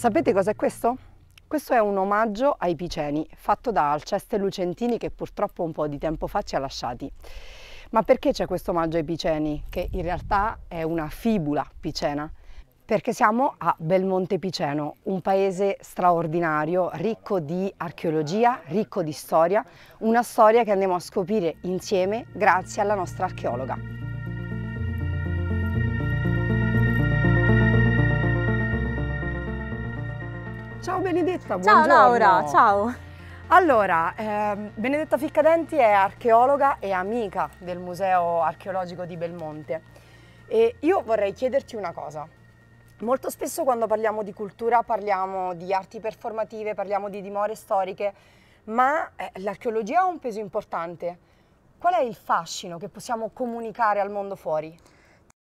Sapete cos'è questo? Questo è un omaggio ai piceni fatto da Alceste Lucentini che purtroppo un po' di tempo fa ci ha lasciati. Ma perché c'è questo omaggio ai piceni? Che in realtà è una fibula picena. Perché siamo a Belmonte Piceno, un paese straordinario, ricco di archeologia, ricco di storia, una storia che andiamo a scoprire insieme grazie alla nostra archeologa. Benedetta, buongiorno. Ciao Laura, ciao. Allora, eh, Benedetta Ficcadenti è archeologa e amica del Museo Archeologico di Belmonte e io vorrei chiederti una cosa. Molto spesso quando parliamo di cultura parliamo di arti performative, parliamo di dimore storiche, ma eh, l'archeologia ha un peso importante. Qual è il fascino che possiamo comunicare al mondo fuori?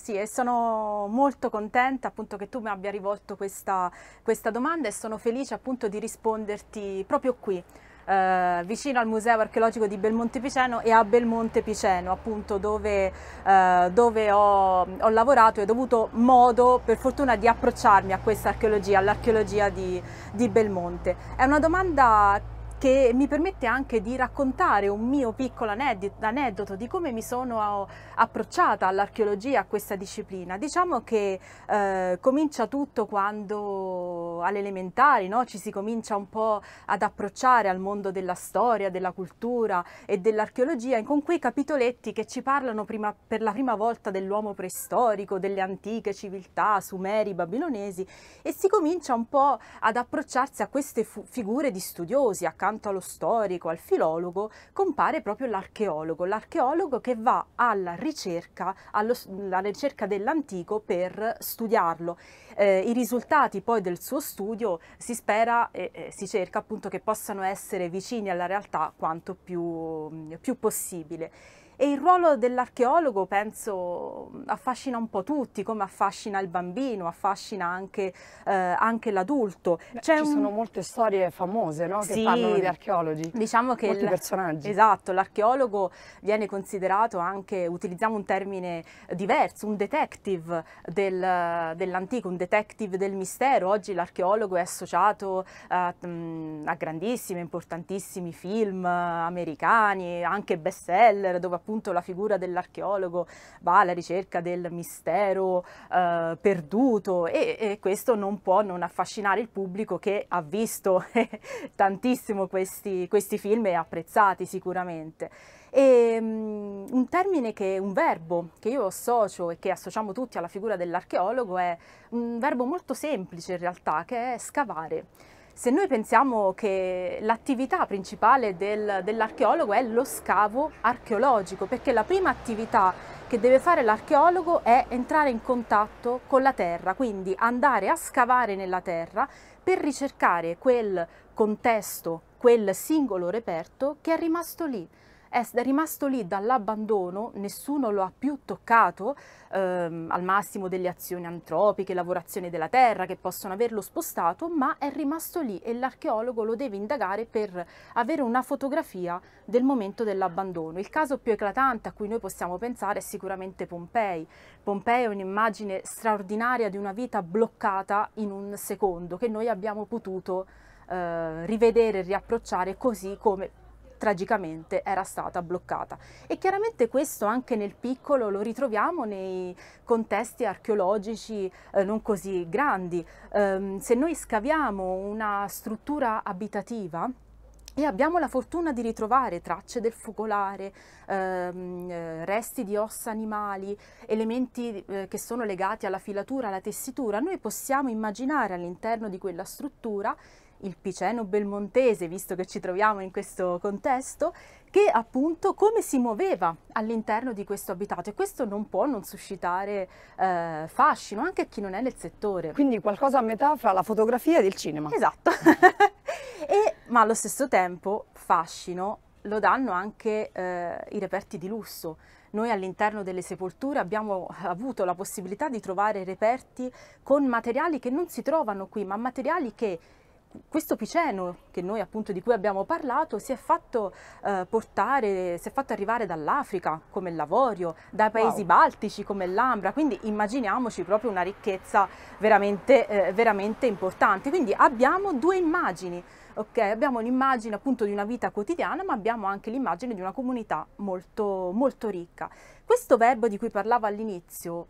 Sì, e sono molto contenta appunto che tu mi abbia rivolto questa, questa domanda e sono felice appunto di risponderti proprio qui. Eh, vicino al Museo Archeologico di Belmonte Piceno e a Belmonte Piceno, appunto dove, eh, dove ho, ho, lavorato e ho avuto modo, per fortuna, di approcciarmi a questa archeologia, all'archeologia di, di Belmonte. È una domanda che mi permette anche di raccontare un mio piccolo aneddoto di come mi sono oh, approcciata all'archeologia, a questa disciplina. Diciamo che eh, comincia tutto quando alle elementari, no? ci si comincia un po' ad approcciare al mondo della storia, della cultura e dell'archeologia, con quei capitoletti che ci parlano prima, per la prima volta dell'uomo preistorico, delle antiche civiltà, sumeri, babilonesi, e si comincia un po' ad approcciarsi a queste figure di studiosi, accanto allo storico, al filologo, compare proprio l'archeologo, l'archeologo che va alla ricerca, allo, alla ricerca dell'antico per studiarlo eh, i risultati poi del suo studio si spera e eh, si cerca appunto che possano essere vicini alla realtà quanto più, più possibile. E il ruolo dell'archeologo penso affascina un po' tutti, come affascina il bambino, affascina anche, eh, anche l'adulto. ci un... sono molte storie famose no? che parlano di archeologi, diciamo che molti personaggi. Esatto, l'archeologo viene considerato anche, utilizziamo un termine diverso, un detective del, dell'antico, un detective del mistero. Oggi l'archeologo è associato a, mm, a grandissimi, importantissimi film americani, anche bestseller, dove appunto la figura dell'archeologo va alla ricerca del mistero eh, perduto e, e, questo non può non affascinare il pubblico che ha visto tantissimo questi, questi film e apprezzati sicuramente. E, mm, un termine che, un verbo che io associo e che associamo tutti alla figura dell'archeologo è un verbo molto semplice in realtà, che è scavare. Se noi pensiamo che l'attività principale del, dell'archeologo è lo scavo archeologico, perché la prima attività che deve fare l'archeologo è entrare in contatto con la terra, quindi andare a scavare nella terra per ricercare quel contesto, quel singolo reperto che è rimasto lì è rimasto lì dall'abbandono, nessuno lo ha più toccato, ehm, al massimo delle azioni antropiche, lavorazione della terra che possono averlo spostato, ma è rimasto lì e l'archeologo lo deve indagare per avere una fotografia del momento dell'abbandono. Il caso più eclatante a cui noi possiamo pensare è sicuramente Pompei. Pompei è un'immagine straordinaria di una vita bloccata in un secondo che noi abbiamo potuto eh, rivedere, riapprocciare così come tragicamente era stata bloccata. E chiaramente questo anche nel piccolo lo ritroviamo nei contesti archeologici eh, non così grandi. Eh, se noi scaviamo una struttura abitativa, e abbiamo la fortuna di ritrovare tracce del focolare, ehm, eh, resti di ossa animali, elementi eh, che sono legati alla filatura, alla tessitura. Noi possiamo immaginare all'interno di quella struttura il Piceno Belmontese, visto che ci troviamo in questo contesto, che appunto come si muoveva all'interno di questo abitato e questo non può non suscitare eh, fascino anche a chi non è nel settore. Quindi qualcosa a metà fra la fotografia e il cinema. Esatto, e, ma allo stesso tempo fascino lo danno anche eh, i reperti di lusso. Noi all'interno delle sepolture abbiamo eh, avuto la possibilità di trovare reperti con materiali che non si trovano qui, ma materiali che questo piceno che noi appunto di cui abbiamo parlato si è fatto eh, portare, si è fatto arrivare dall'Africa come lavorio, dai paesi wow. baltici come l'Ambra, quindi immaginiamoci proprio una ricchezza veramente, eh, veramente importante. Quindi abbiamo due immagini, okay? abbiamo l'immagine appunto di una vita quotidiana ma abbiamo anche l'immagine di una comunità molto, molto ricca. Questo verbo di cui parlavo all'inizio,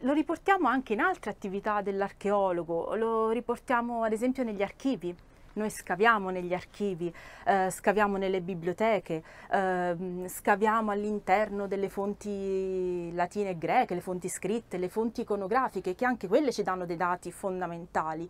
lo riportiamo anche in altre attività dell'archeologo, lo riportiamo ad esempio negli archivi. Noi scaviamo negli archivi, eh, scaviamo nelle biblioteche, eh, scaviamo all'interno delle fonti latine e greche, le fonti scritte, le fonti iconografiche, che anche quelle ci danno dei dati fondamentali.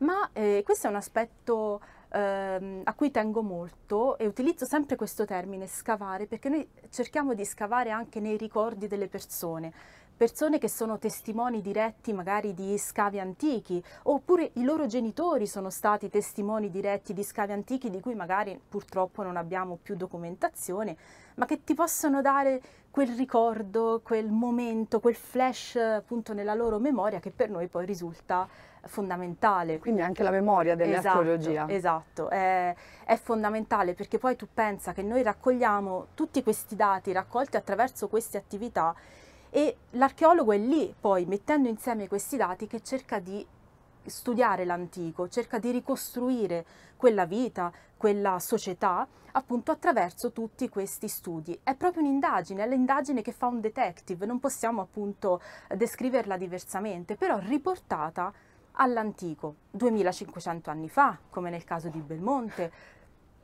Ma eh, questo è un aspetto ehm, a cui tengo molto e utilizzo sempre questo termine scavare perché noi cerchiamo di scavare anche nei ricordi delle persone persone che sono testimoni diretti magari di scavi antichi, oppure i loro genitori sono stati testimoni diretti di scavi antichi di cui magari purtroppo non abbiamo più documentazione, ma che ti possono dare quel ricordo, quel momento, quel flash appunto nella loro memoria che per noi poi risulta fondamentale. Quindi anche la memoria dell'archeologia. Esatto, esatto. È, è, fondamentale perché poi tu pensa che noi raccogliamo tutti questi dati raccolti attraverso queste attività e l'archeologo è lì poi mettendo insieme questi dati che cerca di studiare l'antico, cerca di ricostruire quella vita, quella società, appunto attraverso tutti questi studi. È proprio un'indagine, è l'indagine che fa un detective, non possiamo appunto descriverla diversamente, però riportata all'antico, 2500 anni fa, come nel caso di Belmonte,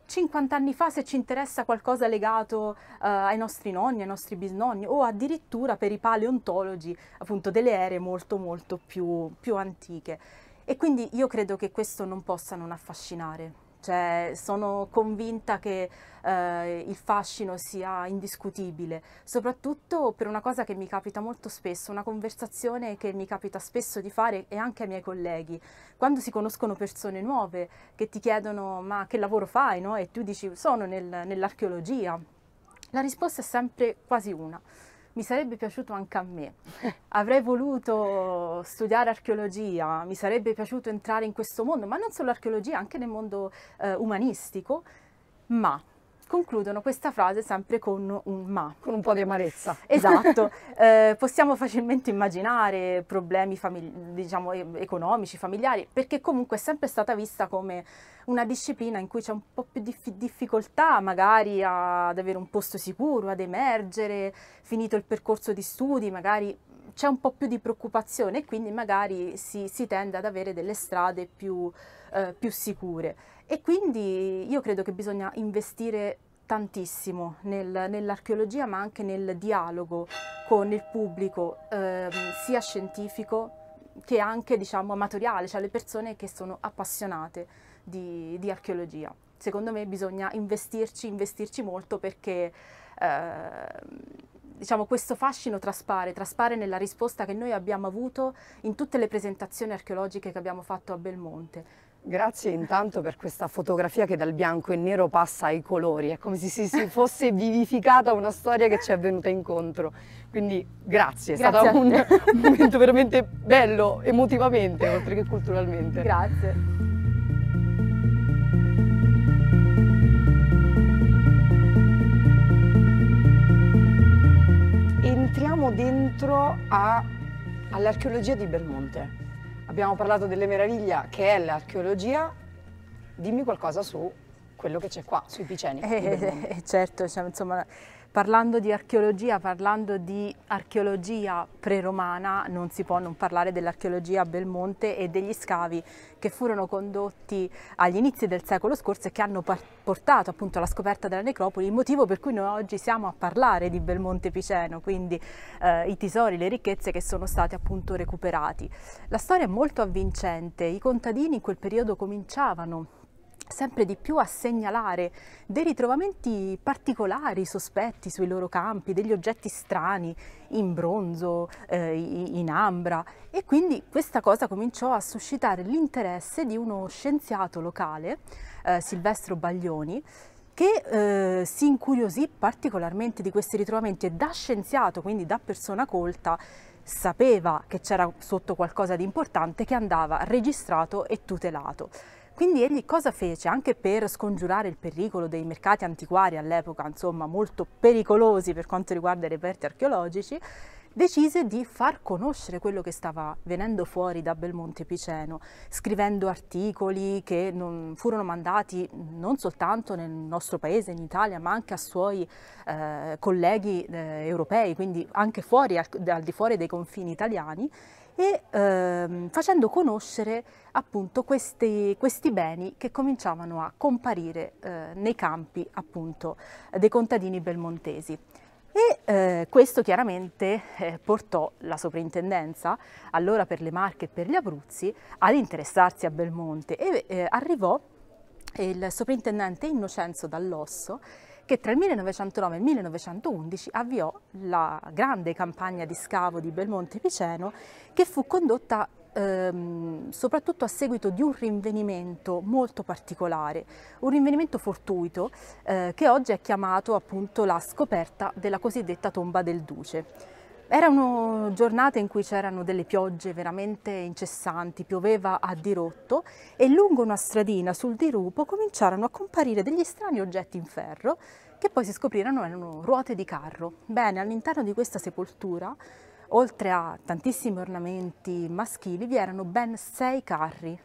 50 anni fa se ci interessa qualcosa legato uh, ai nostri nonni, ai nostri bisnonni o addirittura per i paleontologi appunto delle ere molto molto più, più antiche. E quindi io credo che questo non possa non affascinare cioè sono convinta che eh, il fascino sia indiscutibile, soprattutto per una cosa che mi capita molto spesso, una conversazione che mi capita spesso di fare e anche ai miei colleghi, quando si conoscono persone nuove che ti chiedono ma che lavoro fai no? e tu dici sono nel, nell'archeologia, la risposta è sempre quasi una mi sarebbe piaciuto anche a me. Avrei voluto studiare archeologia, mi sarebbe piaciuto entrare in questo mondo, ma non solo archeologia, anche nel mondo eh, umanistico, ma concludono questa frase sempre con un ma. Con un po' di amarezza. Esatto, eh, possiamo facilmente immaginare problemi famig- diciamo, economici, familiari, perché comunque è sempre stata vista come una disciplina in cui c'è un po' più di difficoltà magari ad avere un posto sicuro, ad emergere, finito il percorso di studi, magari c'è un po' più di preoccupazione e quindi magari si, si tende ad avere delle strade più eh, più sicure. E quindi io credo che bisogna investire tantissimo nel, nell'archeologia ma anche nel dialogo con il pubblico eh, sia scientifico che anche diciamo amatoriale, cioè le persone che sono appassionate di, di archeologia. Secondo me bisogna investirci, investirci molto perché eh, diciamo, questo fascino traspare, traspare nella risposta che noi abbiamo avuto in tutte le presentazioni archeologiche che abbiamo fatto a Belmonte. Grazie intanto per questa fotografia che dal bianco e nero passa ai colori, è come se si fosse vivificata una storia che ci è venuta incontro. Quindi grazie, è grazie stato un, un momento veramente bello emotivamente, oltre che culturalmente. Grazie. Entriamo dentro all'archeologia di Belmonte. Abbiamo parlato delle meraviglie che è l'archeologia, dimmi qualcosa su quello che c'è qua, sui piceni. Eh, eh certo, cioè, insomma Parlando di archeologia, parlando di archeologia preromana, non si può non parlare dell'archeologia a Belmonte e degli scavi che furono condotti agli inizi del secolo scorso e che hanno portato appunto alla scoperta della necropoli, il motivo per cui noi oggi siamo a parlare di Belmonte Piceno, quindi eh, i tesori, le ricchezze che sono stati appunto recuperati. La storia è molto avvincente, i contadini in quel periodo cominciavano sempre di più a segnalare dei ritrovamenti particolari, sospetti sui loro campi, degli oggetti strani in bronzo, eh, in ambra e quindi questa cosa cominciò a suscitare l'interesse di uno scienziato locale, eh, Silvestro Baglioni, che eh, si incuriosì particolarmente di questi ritrovamenti e da scienziato, quindi da persona colta, sapeva che c'era sotto qualcosa di importante che andava registrato e tutelato. Quindi egli cosa fece? Anche per scongiurare il pericolo dei mercati antiquari all'epoca, insomma, molto pericolosi per quanto riguarda i reperti archeologici, decise di far conoscere quello che stava venendo fuori da Belmonte Piceno, scrivendo articoli che non furono mandati non soltanto nel nostro paese, in Italia, ma anche a suoi eh, colleghi eh, europei, quindi anche fuori, al, al di fuori dei confini italiani, e ehm, facendo conoscere appunto questi, questi, beni che cominciavano a comparire eh, nei campi appunto dei contadini belmontesi. E eh, questo chiaramente eh, portò la soprintendenza, allora per le Marche e per gli Abruzzi, ad interessarsi a Belmonte e eh, arrivò il soprintendente Innocenzo Dall'Osso che tra il 1909 e il 1911 avviò la grande campagna di scavo di Belmonte Piceno che fu condotta ehm, soprattutto a seguito di un rinvenimento molto particolare, un rinvenimento fortuito eh, che oggi è chiamato appunto la scoperta della cosiddetta tomba del Duce. Erano giornate in cui c'erano delle piogge veramente incessanti, pioveva a dirotto e lungo una stradina sul dirupo cominciarono a comparire degli strani oggetti in ferro che poi si scoprirono erano ruote di carro. Bene, all'interno di questa sepoltura, oltre a tantissimi ornamenti maschili, vi erano ben sei carri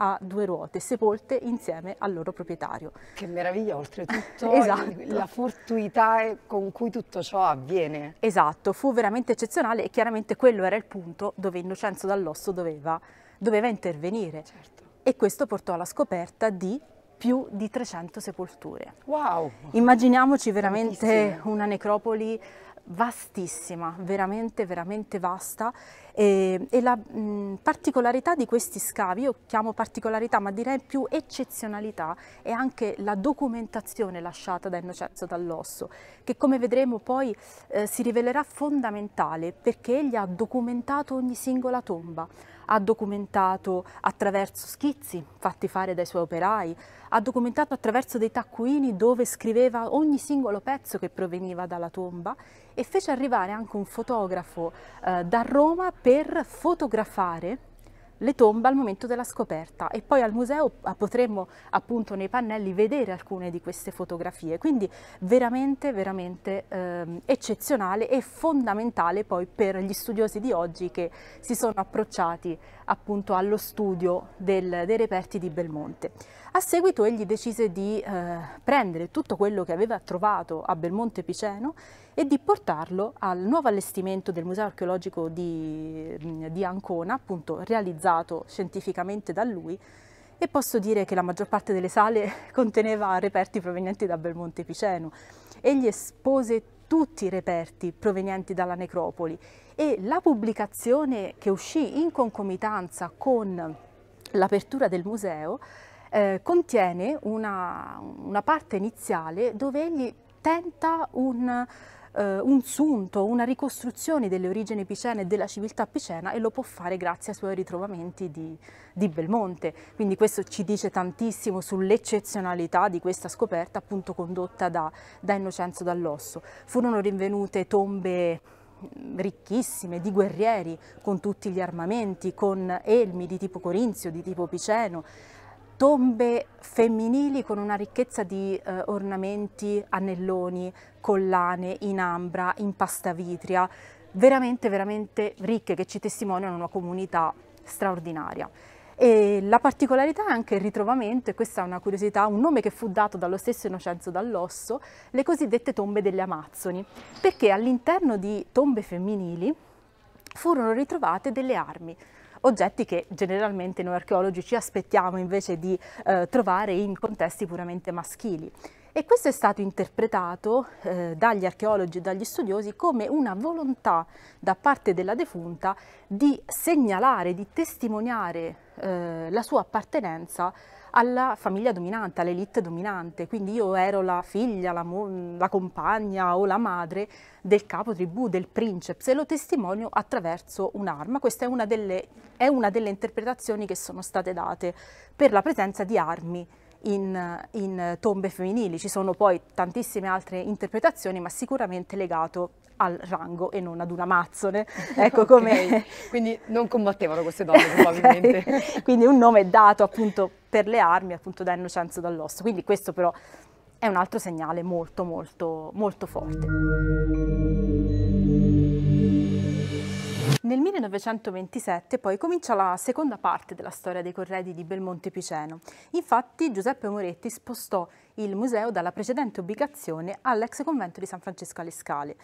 a due ruote, sepolte insieme al loro proprietario. Che meraviglia oltretutto esatto. la fortuità con cui tutto ciò avviene. Esatto, fu veramente eccezionale e chiaramente quello era il punto dove Innocenzo Dall'Osso doveva, doveva intervenire. Certo. E questo portò alla scoperta di più di 300 sepolture. Wow! Immaginiamoci veramente Bellissima. una necropoli vastissima, veramente veramente vasta e, e la mh, particolarità di questi scavi, io chiamo particolarità ma direi più eccezionalità, è anche la documentazione lasciata da Innocenzo Dall'Osso che come vedremo poi eh, si rivelerà fondamentale perché egli ha documentato ogni singola tomba ha documentato attraverso schizzi fatti fare dai suoi operai, ha documentato attraverso dei taccuini dove scriveva ogni singolo pezzo che proveniva dalla tomba e fece arrivare anche un fotografo eh, da Roma per fotografare le tombe al momento della scoperta e poi al museo ah, potremmo appunto nei pannelli vedere alcune di queste fotografie, quindi veramente veramente ehm, eccezionale e fondamentale poi per gli studiosi di oggi che si sono approcciati appunto allo studio del, dei reperti di Belmonte. A seguito egli decise di eh, prendere tutto quello che aveva trovato a Belmonte Piceno e di portarlo al nuovo allestimento del Museo archeologico di, mm, di Ancona, appunto realizzato scientificamente da lui, e posso dire che la maggior parte delle sale conteneva reperti provenienti da Belmonte Piceno. Egli espose tutti i reperti provenienti dalla necropoli e la pubblicazione che uscì in concomitanza con l'apertura del museo eh, contiene una, una, parte iniziale dove egli tenta un, eh, un sunto, una ricostruzione delle origini picene e della civiltà picena e lo può fare grazie ai suoi ritrovamenti di, di Belmonte. Quindi questo ci dice tantissimo sull'eccezionalità di questa scoperta appunto condotta da, da Innocenzo dall'Osso. Furono rinvenute tombe mm, ricchissime di guerrieri con tutti gli armamenti, con elmi di tipo corinzio, di tipo piceno, tombe femminili con una ricchezza di eh, ornamenti, anelloni, collane, in ambra, in pasta vitria, veramente veramente ricche che ci testimoniano una comunità straordinaria. E la particolarità è anche il ritrovamento, e questa è una curiosità, un nome che fu dato dallo stesso Innocenzo Dall'Osso, le cosiddette tombe delle Amazzoni, perché all'interno di tombe femminili furono ritrovate delle armi, oggetti che generalmente noi archeologi ci aspettiamo invece di eh, trovare in contesti puramente maschili. E questo è stato interpretato eh, dagli archeologi e dagli studiosi come una volontà da parte della defunta di segnalare, di testimoniare eh, la sua appartenenza alla famiglia dominante, all'elite dominante, quindi io ero la figlia, la, la, compagna o la madre del capo tribù, del princeps e lo testimonio attraverso un'arma. Questa è una, delle, è una delle interpretazioni che sono state date per la presenza di armi in, in, tombe femminili. Ci sono poi tantissime altre interpretazioni, ma sicuramente legato al rango e non ad un amazzone. Ecco okay. Quindi non combattevano queste donne probabilmente. Okay. Quindi un nome dato appunto per le armi, appunto da Innocenzo dall'Osso. Quindi questo però è un altro segnale molto molto molto forte. Nel 1927 poi comincia la seconda parte della storia dei corredi di Belmonte Piceno. Infatti Giuseppe Moretti spostò il museo dalla precedente ubicazione all'ex convento di San Francesco alle Scale.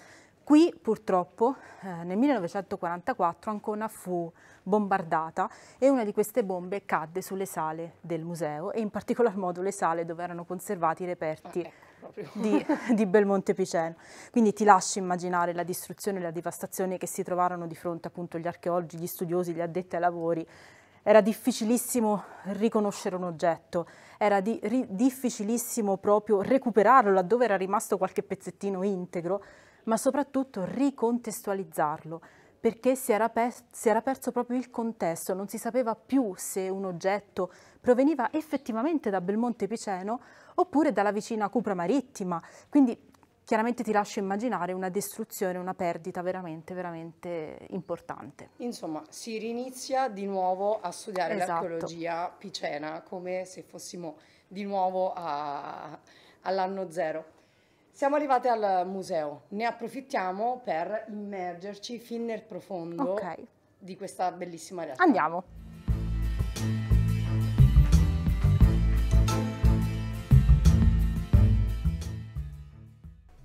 Qui purtroppo eh, nel 1944 Ancona fu bombardata e una di queste bombe cadde sulle sale del museo e in particolar modo le sale dove erano conservati i reperti di, di, Belmonte Piceno. Quindi ti lascio immaginare la distruzione e la devastazione che si trovarono di fronte appunto gli archeologi, gli studiosi, gli addetti ai lavori. Era difficilissimo riconoscere un oggetto, era di, ri, difficilissimo proprio recuperarlo laddove era rimasto qualche pezzettino integro, ma soprattutto ricontestualizzarlo perché si era, si era, perso proprio il contesto, non si sapeva più se un oggetto proveniva effettivamente da Belmonte Piceno oppure dalla vicina Cupra Marittima, quindi chiaramente ti lascio immaginare una distruzione, una perdita veramente, veramente importante. Insomma, si rinizia di nuovo a studiare esatto. l'archeologia picena come se fossimo di nuovo all'anno zero. Siamo arrivate al museo, ne approfittiamo per immergerci fin nel profondo okay. di questa bellissima realtà. Andiamo!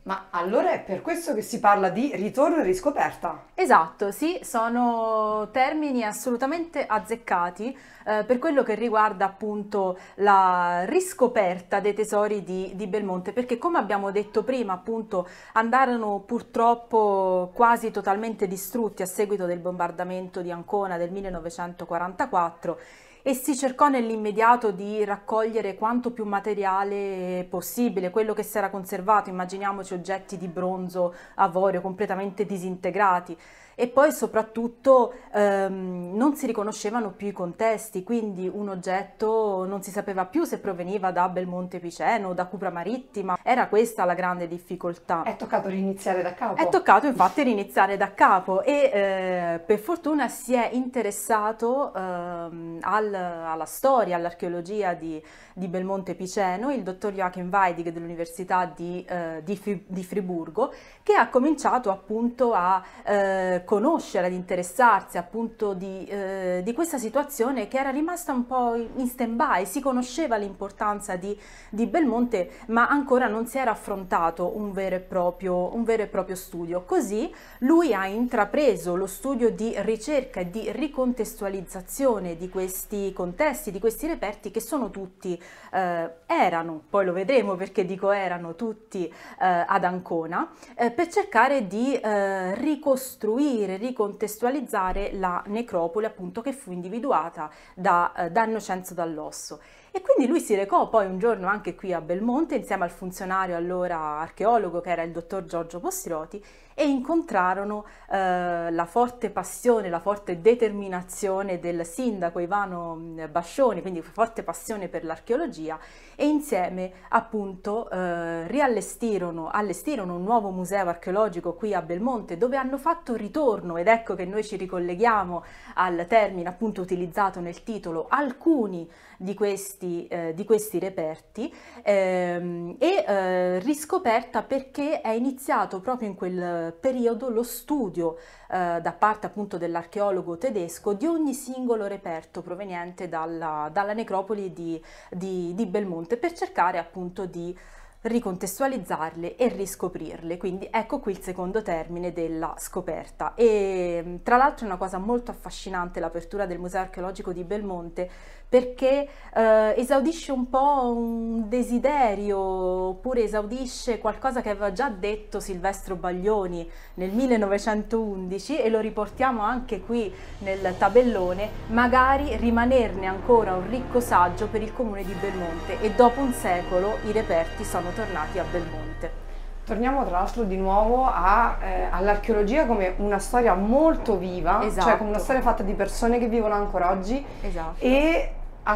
Ma allora è per questo che si parla di ritorno e riscoperta? Esatto, sì, sono termini assolutamente azzeccati eh, per quello che riguarda appunto la riscoperta dei tesori di, di, Belmonte, perché come abbiamo detto prima appunto andarono purtroppo quasi totalmente distrutti a seguito del bombardamento di Ancona del 1944 e si cercò nell'immediato di raccogliere quanto più materiale possibile, quello che si era conservato, immaginiamoci oggetti di bronzo, avorio completamente disintegrati e poi soprattutto ehm, non si riconoscevano più i contesti, quindi un oggetto non si sapeva più se proveniva da Belmonte Piceno, da Cupra Marittima, era questa la grande difficoltà. È toccato riniziare da capo. È toccato infatti riniziare da capo e eh, per fortuna si è interessato ehm, al, alla storia, all'archeologia di, di, Belmonte Piceno, il dottor Joachim Weidig dell'Università di, eh, di, di Friburgo, che ha cominciato appunto a eh, conoscere, ad interessarsi appunto di, eh, di, questa situazione che era rimasta un po' in stand-by, si conosceva l'importanza di, di, Belmonte ma ancora non si era affrontato un vero, proprio, un vero e proprio studio. Così lui ha intrapreso lo studio di ricerca e di ricontestualizzazione di questi contesti, di questi reperti che sono tutti, eh, erano, poi lo vedremo perché dico erano tutti eh, ad Ancona, eh, per cercare di eh, ricostruire dire, ricontestualizzare la necropoli appunto che fu individuata da, eh, da Innocenzo Dall'Osso. E quindi lui si recò poi un giorno anche qui a Belmonte insieme al funzionario allora archeologo che era il dottor Giorgio Postroti e incontrarono eh, la forte passione, la forte determinazione del sindaco Ivano Bascioni, quindi forte passione per l'archeologia e insieme appunto eh, riallestirono allestirono un nuovo museo archeologico qui a Belmonte dove hanno fatto ritorno ed ecco che noi ci ricolleghiamo al termine appunto utilizzato nel titolo alcuni di questi, eh, di questi reperti ehm, e eh, riscoperta perché è iniziato proprio in quel periodo lo studio eh, da parte appunto dell'archeologo tedesco di ogni singolo reperto proveniente dalla, dalla necropoli di, di, di, Belmonte per cercare appunto di ricontestualizzarle e riscoprirle quindi ecco qui il secondo termine della scoperta e tra l'altro è una cosa molto affascinante l'apertura del museo archeologico di Belmonte perché eh, esaudisce un po' un desiderio oppure esaudisce qualcosa che aveva già detto Silvestro Baglioni nel 1911 e lo riportiamo anche qui nel tabellone, magari rimanerne ancora un ricco saggio per il comune di Belmonte e dopo un secolo i reperti sono tornati a Belmonte. Torniamo tra l'altro di nuovo eh, all'archeologia come una storia molto viva, esatto. cioè come una esatto. storia fatta di persone che vivono ancora oggi esatto. e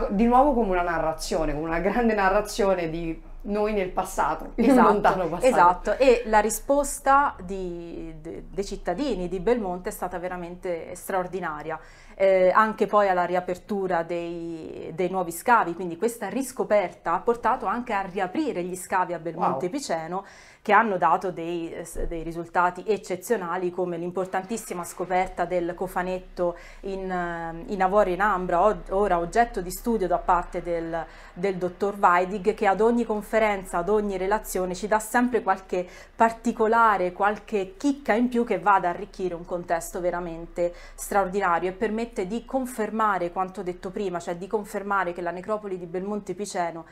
di nuovo come una narrazione, come una grande narrazione di noi nel passato, esatto, passato. Esatto, e la risposta di, de, dei cittadini di Belmonte è stata veramente straordinaria, eh, anche poi alla riapertura dei, dei, nuovi scavi, quindi questa riscoperta ha portato anche a riaprire gli scavi a Belmonte wow. Piceno che hanno dato dei, dei risultati eccezionali come l'importantissima scoperta del cofanetto in, in avorio in ambra, ora oggetto di studio da parte del, del dottor Weidig che ad ogni conferenza, ad ogni relazione ci dà sempre qualche particolare, qualche chicca in più che va ad arricchire un contesto veramente straordinario e permette di confermare quanto detto prima, cioè di confermare che la necropoli di Belmonte Piceno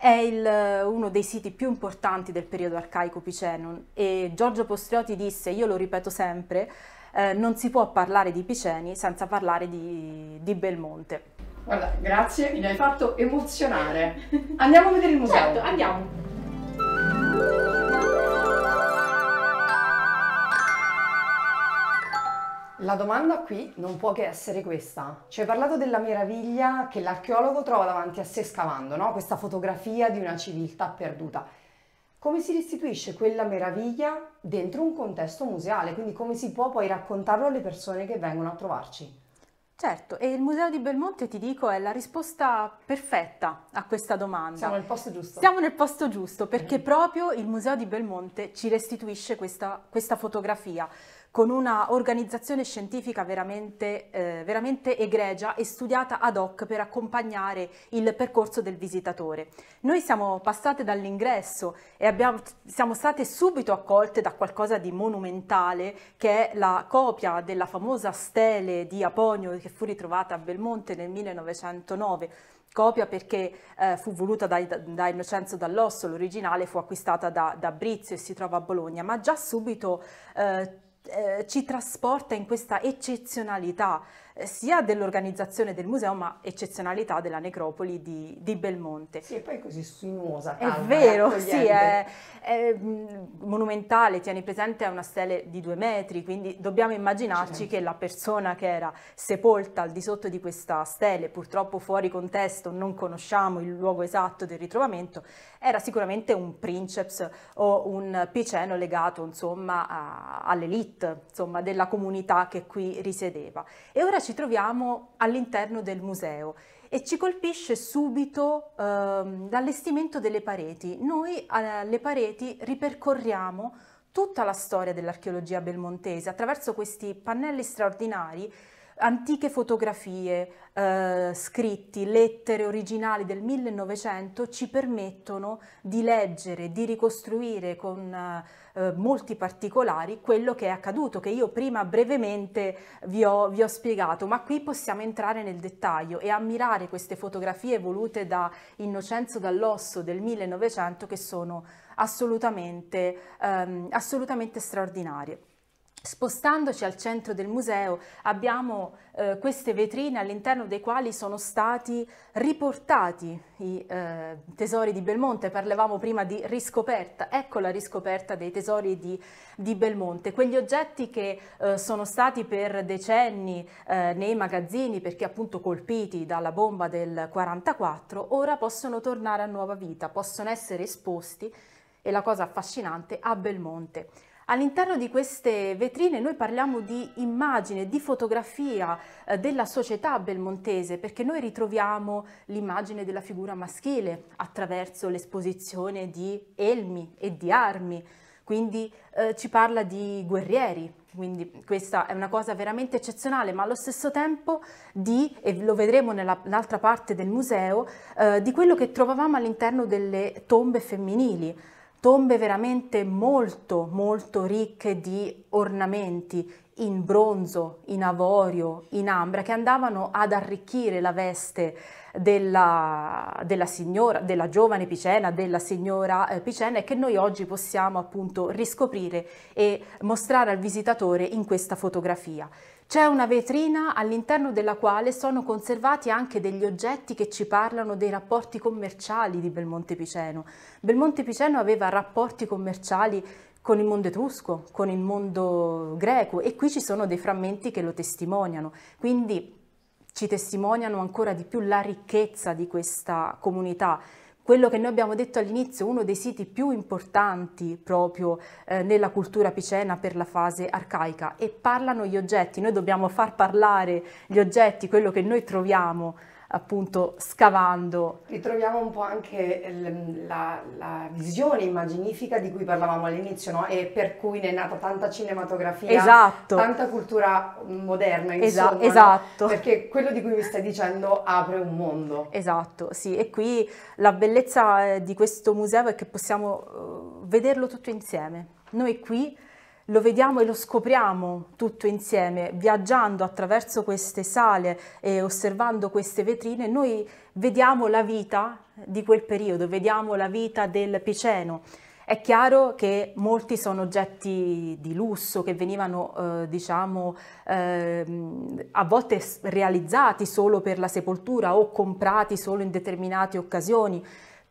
è il, eh, uno dei siti più importanti del periodo arcaico Picenum e Giorgio Postriotti disse, io lo ripeto sempre, eh, non si può parlare di Piceni senza parlare di, di Belmonte. Guarda, grazie, mi hai fatto emozionare. Andiamo a vedere il museo. Certo, andiamo. La domanda qui non può che essere questa. Ci hai parlato della meraviglia che l'archeologo trova davanti a sé scavando, no? questa fotografia di una civiltà perduta. Come si restituisce quella meraviglia dentro un contesto museale? Quindi come si può poi raccontarlo alle persone che vengono a trovarci? Certo, e il Museo di Belmonte, ti dico, è la risposta perfetta a questa domanda. Siamo nel posto giusto. Siamo nel posto giusto, perché proprio il Museo di Belmonte ci restituisce questa, questa fotografia con una organizzazione scientifica veramente, eh, veramente egregia e studiata ad hoc per accompagnare il percorso del visitatore. Noi siamo passate dall'ingresso e abbiamo, siamo state subito accolte da qualcosa di monumentale che è la copia della famosa stele di Aponio che fu ritrovata a Belmonte nel 1909 copia perché eh, fu voluta da, da, Innocenzo Dall'Osso, l'originale fu acquistata da, da Brizio e si trova a Bologna, ma già subito eh, eh, ci trasporta in questa eccezionalità eh, sia dell'organizzazione del museo ma eccezionalità della necropoli di, di Belmonte. Sì, e poi così sinuosa. Calma, è vero, sì, è, è, mm, monumentale, tieni presente è una stele di due metri, quindi dobbiamo immaginarci certo. che la persona che era sepolta al di sotto di questa stele, purtroppo fuori contesto, non conosciamo il luogo esatto del ritrovamento, era sicuramente un princeps o un piceno legato all'elite della comunità che qui risiedeva. E ora ci ci troviamo all'interno del museo e ci colpisce subito ehm, l'allestimento delle pareti. Noi alle eh, pareti ripercorriamo tutta la storia dell'archeologia belmontese attraverso questi pannelli straordinari antiche fotografie, eh, scritti, lettere originali del 1900 ci permettono di leggere, di ricostruire con eh, molti particolari quello che è accaduto, che io prima brevemente vi ho, vi ho, spiegato, ma qui possiamo entrare nel dettaglio e ammirare queste fotografie volute da Innocenzo Dall'Osso del 1900 che sono assolutamente, ehm, assolutamente straordinarie. Spostandoci al centro del museo abbiamo eh, queste vetrine all'interno dei quali sono stati riportati i eh, tesori di Belmonte, parlavamo prima di riscoperta, ecco la riscoperta dei tesori di, di Belmonte, quegli oggetti che eh, sono stati per decenni eh, nei magazzini perché appunto colpiti dalla bomba del 44 ora possono tornare a nuova vita, possono essere esposti e la cosa affascinante a Belmonte. All'interno di queste vetrine noi parliamo di immagine, di fotografia eh, della società belmontese perché noi ritroviamo l'immagine della figura maschile attraverso l'esposizione di elmi e di armi, quindi eh, ci parla di guerrieri, quindi questa è una cosa veramente eccezionale, ma allo stesso tempo di, e lo vedremo nell'altra parte del museo, eh, di quello che trovavamo all'interno delle tombe femminili tombe veramente molto molto ricche di ornamenti in bronzo, in avorio, in ambra, che andavano ad arricchire la veste della, della signora, della giovane Picena, della signora eh, Picena e che noi oggi possiamo appunto riscoprire e mostrare al visitatore in questa fotografia. C'è una vetrina all'interno della quale sono conservati anche degli oggetti che ci parlano dei rapporti commerciali di Belmonte Piceno. Belmonte Piceno aveva rapporti commerciali con il mondo etrusco, con il mondo greco e qui ci sono dei frammenti che lo testimoniano. Quindi ci testimoniano ancora di più la ricchezza di questa comunità quello che noi abbiamo detto all'inizio, uno dei siti più importanti proprio eh, nella cultura picena per la fase arcaica e parlano gli oggetti, noi dobbiamo far parlare gli oggetti, quello che noi troviamo appunto scavando. Ritroviamo un po' anche ehm, la, la visione immaginifica di cui parlavamo all'inizio no? e per cui ne è nata tanta cinematografia, esatto. tanta cultura moderna insomma, Esa- esatto. No? perché quello di cui mi stai dicendo apre un mondo. Esatto, sì e qui la bellezza eh, di questo museo è che possiamo eh, vederlo tutto insieme. Noi qui lo vediamo e lo scopriamo tutto insieme, viaggiando attraverso queste sale e osservando queste vetrine, noi vediamo la vita di quel periodo, vediamo la vita del Piceno. È chiaro che molti sono oggetti di lusso che venivano, eh, diciamo, eh, a volte realizzati solo per la sepoltura o comprati solo in determinate occasioni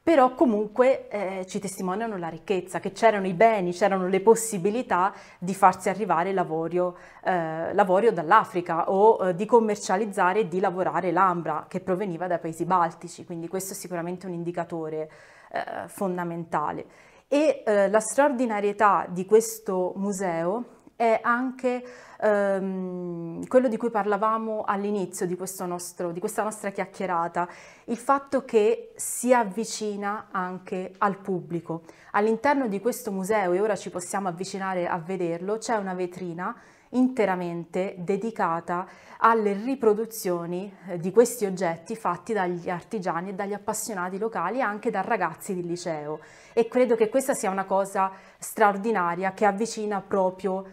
però comunque eh, ci testimoniano la ricchezza, che c'erano i beni, c'erano le possibilità di farsi arrivare l'avorio, eh, l'avorio dall'Africa o eh, di commercializzare e di lavorare l'ambra che proveniva dai paesi baltici, quindi questo è sicuramente un indicatore eh, fondamentale. E eh, la straordinarietà di questo museo è anche ehm, quello di cui parlavamo all'inizio di, nostro, di questa nostra chiacchierata, il fatto che si avvicina anche al pubblico. All'interno di questo museo, e ora ci possiamo avvicinare a vederlo, c'è una vetrina interamente dedicata alle riproduzioni eh, di questi oggetti fatti dagli artigiani e dagli appassionati locali e anche da ragazzi di liceo e credo che questa sia una cosa straordinaria che avvicina proprio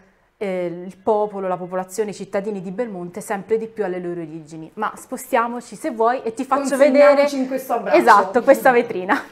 eh, il popolo, la popolazione, i cittadini di Belmonte sempre di più alle loro origini. Ma spostiamoci se vuoi e ti faccio vedere in questo abbraccio. Esatto, questa vetrina.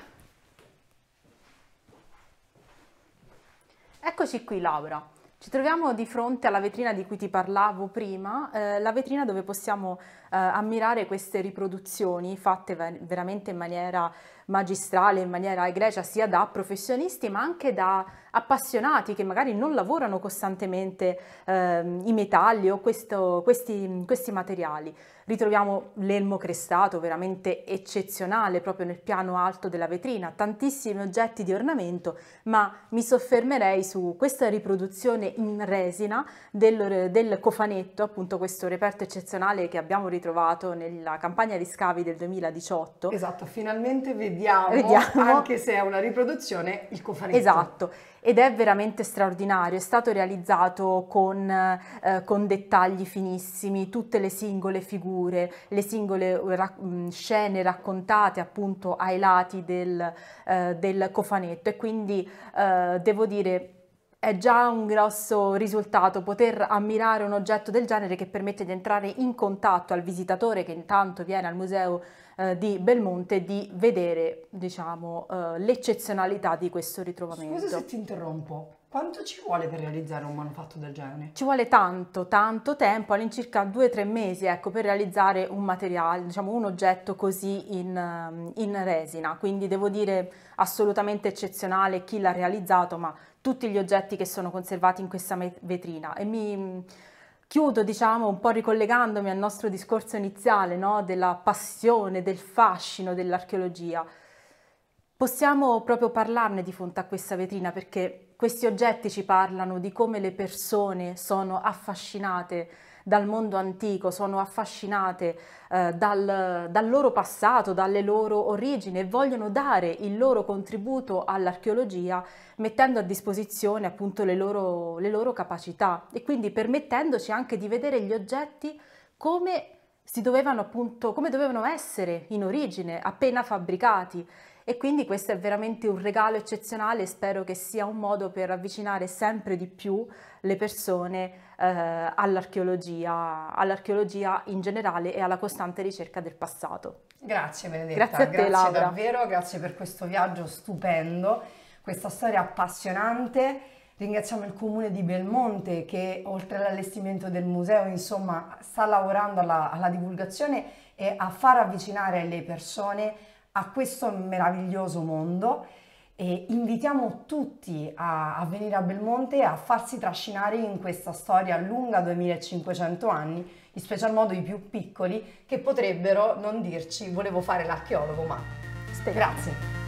Eccoci qui Laura. Ci troviamo di fronte alla vetrina di cui ti parlavo prima, eh, la vetrina dove possiamo eh, ammirare queste riproduzioni fatte ver veramente in maniera magistrale, in maniera egregia sia da professionisti ma anche da appassionati che magari non lavorano costantemente eh, i metalli o questo, questi, questi materiali. Ritroviamo l'elmo crestato, veramente eccezionale, proprio nel piano alto della vetrina, tantissimi oggetti di ornamento, ma mi soffermerei su questa riproduzione in resina del, del cofanetto, appunto questo reperto eccezionale che abbiamo ritrovato nella campagna di scavi del 2018. Esatto, finalmente vediamo, vediamo. anche se è una riproduzione, il cofanetto. Esatto ed è veramente straordinario, è stato realizzato con, eh, con dettagli finissimi, tutte le singole figure, le singole eh, ra mm, scene raccontate appunto ai lati del, eh, del cofanetto e quindi eh, devo dire è già un grosso risultato poter ammirare un oggetto del genere che permette di entrare in contatto al visitatore che intanto viene al museo eh, di Belmonte di vedere diciamo, eh, l'eccezionalità di questo ritrovamento. Scusa se ti interrompo, quanto ci vuole per realizzare un manufatto del genere? Ci vuole tanto, tanto tempo, all'incirca due o tre mesi ecco, per realizzare un materiale, diciamo un oggetto così in, ehm, in, resina, quindi devo dire assolutamente eccezionale chi l'ha realizzato, ma tutti gli oggetti che sono conservati in questa vetrina e mi Chiudo, diciamo, un po' ricollegandomi al nostro discorso iniziale, no? della passione, del fascino dell'archeologia. Possiamo proprio parlarne di fronte a questa vetrina perché questi oggetti ci parlano di come le persone sono affascinate dal mondo antico, sono affascinate eh, dal, dal, loro passato, dalle loro origini e vogliono dare il loro contributo all'archeologia mettendo a disposizione appunto le loro, le loro capacità e quindi permettendoci anche di vedere gli oggetti come si dovevano appunto, come dovevano essere in origine, appena fabbricati e quindi questo è veramente un regalo eccezionale e spero che sia un modo per avvicinare sempre di più le persone eh, all'archeologia, all'archeologia in generale e alla costante ricerca del passato. Grazie Benedetta, grazie, a te, grazie Laura. davvero, grazie per questo viaggio stupendo, questa storia appassionante. Ringraziamo il comune di Belmonte che oltre all'allestimento del museo insomma, sta lavorando alla, alla divulgazione e a far avvicinare le persone a questo meraviglioso mondo e invitiamo tutti a, a venire a Belmonte e a farsi trascinare in questa storia lunga 2500 anni, in special modo i più piccoli che potrebbero non dirci volevo fare l'archeologo ma grazie.